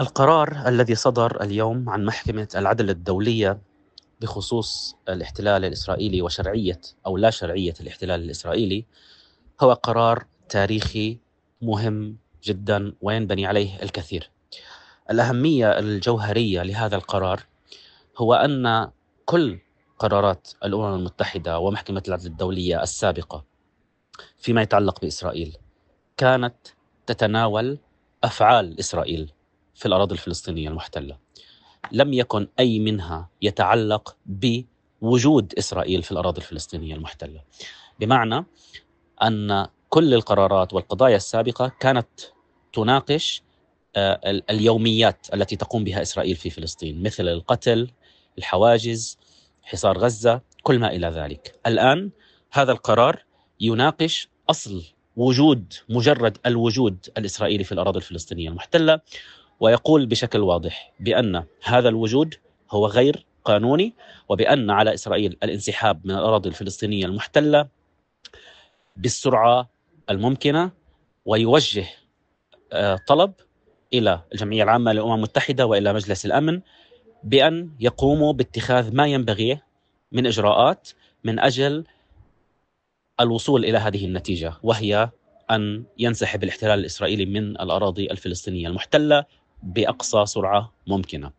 القرار الذي صدر اليوم عن محكمة العدل الدولية بخصوص الاحتلال الإسرائيلي وشرعية أو لا شرعية الاحتلال الإسرائيلي هو قرار تاريخي مهم جدا وينبني عليه الكثير. الأهمية الجوهرية لهذا القرار هو أن كل قرارات الأمم المتحدة ومحكمة العدل الدولية السابقة فيما يتعلق بإسرائيل كانت تتناول أفعال إسرائيل في الأراضي الفلسطينية المحتلة لم يكن أي منها يتعلق بوجود إسرائيل في الأراضي الفلسطينية المحتلة بمعنى أن كل القرارات والقضايا السابقة كانت تناقش آه، اليوميات التي تقوم بها إسرائيل في فلسطين مثل القتل الحواجز حصار غزة كل ما إلى ذلك الآن هذا القرار يناقش أصل وجود مجرد الوجود الإسرائيلي في الأراضي الفلسطينية المحتلة ويقول بشكل واضح بان هذا الوجود هو غير قانوني وبان على اسرائيل الانسحاب من الاراضي الفلسطينيه المحتله بالسرعه الممكنه ويوجه آه، طلب الى الجمعيه العامه للامم المتحده والى مجلس الامن بان يقوموا باتخاذ ما ينبغي من اجراءات من اجل الوصول الى هذه النتيجه وهي ان ينسحب الاحتلال الاسرائيلي من الاراضي الفلسطينيه المحتله باقصى سرعه ممكنه.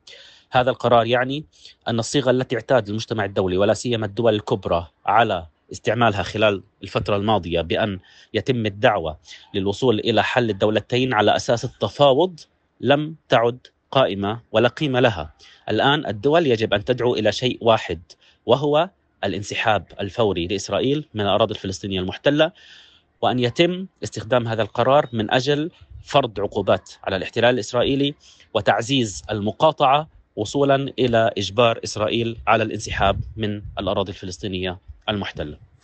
هذا القرار يعني ان الصيغه التي اعتاد المجتمع الدولي ولا سيما الدول الكبرى على استعمالها خلال الفترة الماضية بأن يتم الدعوة للوصول إلى حل الدولتين على أساس التفاوض لم تعد قائمة ولا قيمة لها. الآن الدول يجب أن تدعو إلى شيء واحد وهو الانسحاب الفوري لإسرائيل من الأراضي الفلسطينية المحتلة وأن يتم استخدام هذا القرار من أجل فرض عقوبات على الاحتلال الاسرائيلي وتعزيز المقاطعه وصولا الى اجبار اسرائيل على الانسحاب من الاراضي الفلسطينيه المحتله.